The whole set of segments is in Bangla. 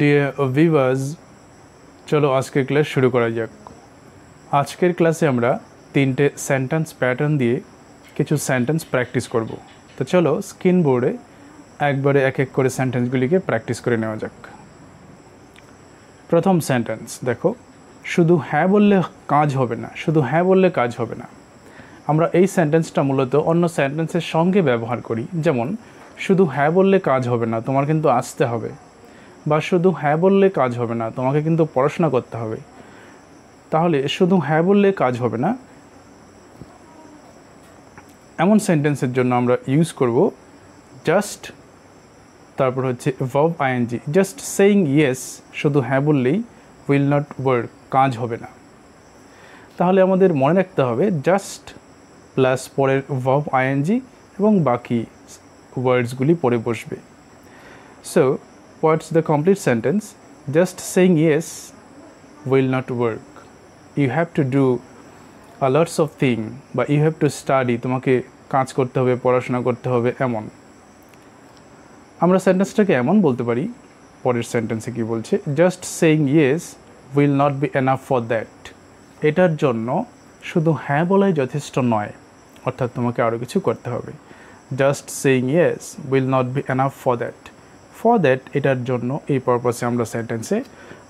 ডিয়ে ভিভাস চলো আজকের ক্লাস শুরু করা যাক আজকের ক্লাসে আমরা তিনটে সেন্টেন্স প্যাটার্ন দিয়ে কিছু সেন্টেন্স প্র্যাকটিস করব তো চলো স্ক্রিন বোর্ডে একবারে এক এক করে সেন্টেন্সগুলিকে প্র্যাকটিস করে নেওয়া যাক প্রথম সেন্টেন্স দেখো শুধু হ্যাঁ বললে কাজ হবে না শুধু হ্যাঁ বললে কাজ হবে না আমরা এই সেন্টেন্সটা মূলত অন্য সেন্টেন্সের সঙ্গে ব্যবহার করি যেমন শুধু হ্যাঁ বললে কাজ হবে না তোমার কিন্তু আসতে হবে বা শুধু হ্যাঁ বললে কাজ হবে না তোমাকে কিন্তু পড়াশোনা করতে হবে তাহলে শুধু হ্যাঁ বললে কাজ হবে না এমন সেন্টেন্সের জন্য আমরা ইউজ করব জাস্ট তারপর হচ্ছে ভব আইএনজি জাস্ট সেইং ইয়েস শুধু হ্যাঁ বললেই উইল নট ওয়ার্ক কাজ হবে না তাহলে আমাদের মনে রাখতে হবে জাস্ট প্লাস পরের ভব আইএনজি এবং বাকি ওয়ার্ডসগুলি পরে বসবে so words the complete sentence, just saying yes will not work. You have to do a lots of thing বা ইউ হ্যাভ টু স্টাডি তোমাকে কাজ করতে হবে পড়াশোনা করতে হবে এমন আমরা সেন্টেন্সটাকে এমন বলতে পারি পরের সেন্টেন্সে কি বলছে just saying yes will not be enough for that এটার জন্য শুধু হ্যাঁ বলাই যথেষ্ট নয় অর্থাৎ তোমাকে আরও কিছু করতে হবে just saying yes will not be enough for that for that এটার জন্য এই পারপাসে আমরা সেন্টেন্সে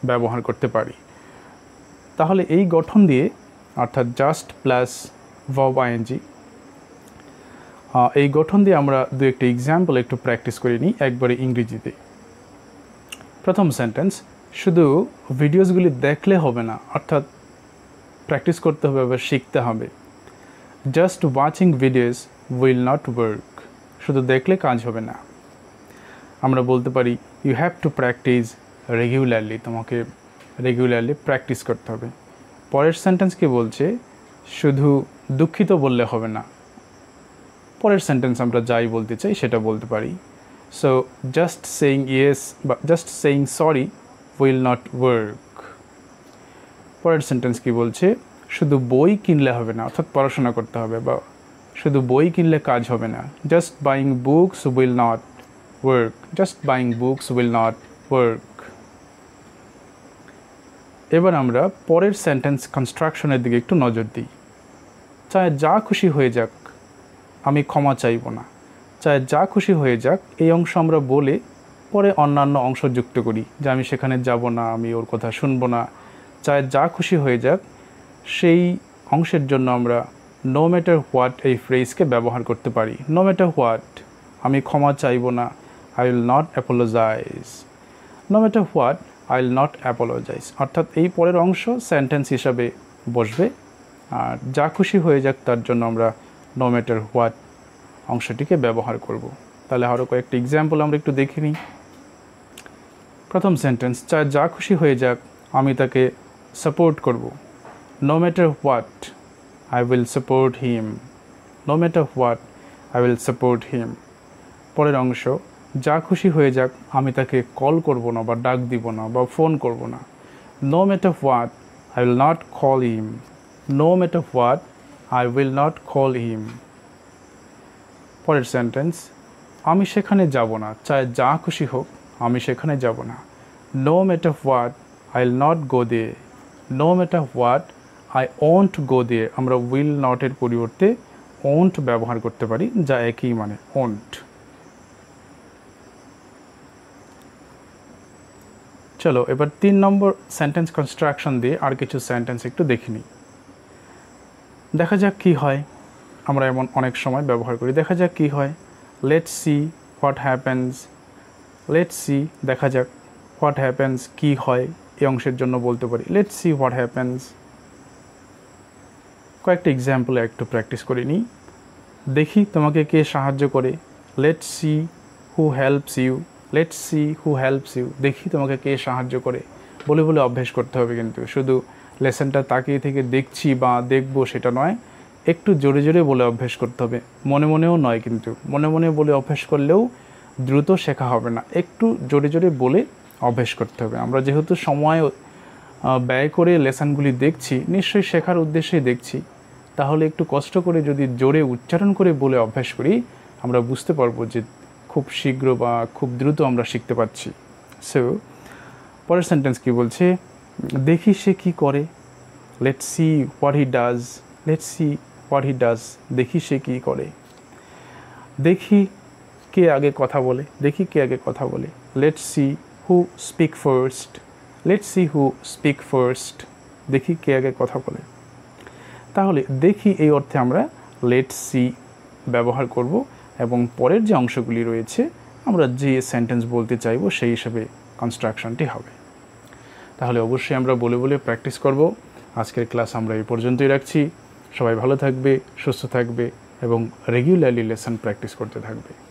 ব্যবহার করতে পারি তাহলে এই গঠন দিয়ে অর্থাৎ জাস্ট প্লাস ভব আইএনজি এই গঠন দিয়ে আমরা দু একটি এক্সাম্পল একটু প্র্যাকটিস করে নিই একবারে ইংরেজিতে প্রথম সেন্টেন্স শুধু ভিডিওসগুলি দেখলে হবে না অর্থাৎ প্র্যাকটিস করতে হবে বা শিখতে হবে just watching videos will not work শুধু দেখলে কাজ হবে না আমরা বলতে পারি you have to practise regularly তোমাকে রেগুলারলি প্র্যাকটিস করতে হবে পরের সেন্টেন্স কি বলছে শুধু দুঃখিত বললে হবে না পরের সেন্টেন্স আমরা যাই বলতে চাই সেটা বলতে পারি সো জাস্ট সেইং ইয়েস বা just saying sorry will not work পরের সেন্টেন্স কি বলছে শুধু বই কিনলে হবে না অর্থাৎ পড়াশোনা করতে হবে বা শুধু বই কিনলে কাজ হবে না just buying books will not work. Just buying books will not work. এবার আমরা পরের সেন্টেন্স কনস্ট্রাকশনের দিকে একটু নজর দিই চায় যা খুশি হয়ে যাক আমি ক্ষমা চাইব না চায় যা খুশি হয়ে যাক এই অংশ আমরা বলে পরে অন্যান্য অংশ যুক্ত করি যে আমি সেখানে যাব না আমি ওর কথা শুনব না চায় যা খুশি হয়ে যাক সেই অংশের জন্য আমরা নো ম্যাটার হোয়াট এই ফ্রেজকে ব্যবহার করতে পারি নো ম্যাটার হোয়াট আমি ক্ষমা চাইব না I will not apologise no matter what I will not apologise অর্থাৎ এই পরের অংশ সেন্টেন্স হিসাবে বসবে আর যা খুশি হয়ে যাক তার জন্য আমরা নো ম্যাটার হোয়াট অংশটিকে ব্যবহার করব। তাহলে আরও কয়েকটি এক্সাম্পল আমরা একটু দেখে নিই প্রথম সেন্টেন্স চা যা খুশি হয়ে যাক আমি তাকে সাপোর্ট করব no matter what I will support him no matter what I will support him পরের অংশ যা খুশি হয়ে যাক আমি তাকে কল করব না বা ডাক দিব না বা ফোন করব না no of what I will not call him no of what I will not call him পরের সেন্টেন্স আমি সেখানে যাব না চাই যা খুশি হোক আমি সেখানে যাব না no of what I will not go there no of what I won't go there আমরা উইল নটের পরিবর্তে ওন্ট ব্যবহার করতে পারি যা একই মানে ওন্ট চলো এবার তিন নম্বর সেন্টেন্স কনস্ট্রাকশন দিয়ে আর কিছু সেন্টেন্স একটু দেখে নিই দেখা যাক কি হয় আমরা এমন অনেক সময় ব্যবহার করি দেখা যাক কি হয় let see what happens let see দেখা যাক হোয়াট হ্যাপেন্স কি হয় এই অংশের জন্য বলতে পারি লেট সি হোয়াট হ্যাপেন্স কয়েকটা এক্সাম্পলে একটু প্র্যাকটিস করে নিই দেখি তোমাকে কে সাহায্য করে let see who helps you let see who helps you দেখি তোমাকে কে সাহায্য করে বলে বলে অভ্যেস করতে হবে কিন্তু শুধু লেসেনটা তাকিয়ে থেকে দেখছি বা দেখবো সেটা নয় একটু জোরে জোরে বলে অভ্যেস করতে হবে মনে মনেও নয় কিন্তু মনে মনে বলে অভ্যেস করলেও দ্রুত শেখা হবে না একটু জোরে জোরে বলে অভ্যেস করতে হবে আমরা যেহেতু সময় ব্যয় করে লেসানগুলি দেখছি নিশ্চয়ই শেখার উদ্দেশ্যেই দেখছি তাহলে একটু কষ্ট করে যদি জোরে উচ্চারণ করে বলে অভ্যাস করি আমরা বুঝতে পারবো যে খুব শীঘ্র বা খুব দ্রুত আমরা শিখতে পারছি সো পরের সেন্টেন্স কি বলছে দেখি সে কি করে let see what he does let see what he does দেখি সে কি করে দেখি কে আগে কথা বলে দেখি কে আগে কথা বলে let see who speak first let see who speak first দেখি কে আগে কথা বলে তাহলে দেখি এই অর্থে আমরা লেট সি ব্যবহার করব এবং পরের যে অংশগুলি রয়েছে আমরা যে সেন্টেন্স বলতে চাইব সেই হিসাবে কনস্ট্রাকশনটি হবে তাহলে অবশ্যই আমরা বলে বলে প্র্যাকটিস করব আজকের ক্লাস আমরা এই পর্যন্তই রাখছি সবাই ভালো থাকবে সুস্থ থাকবে এবং রেগুলারলি লেসন প্র্যাকটিস করতে থাকবে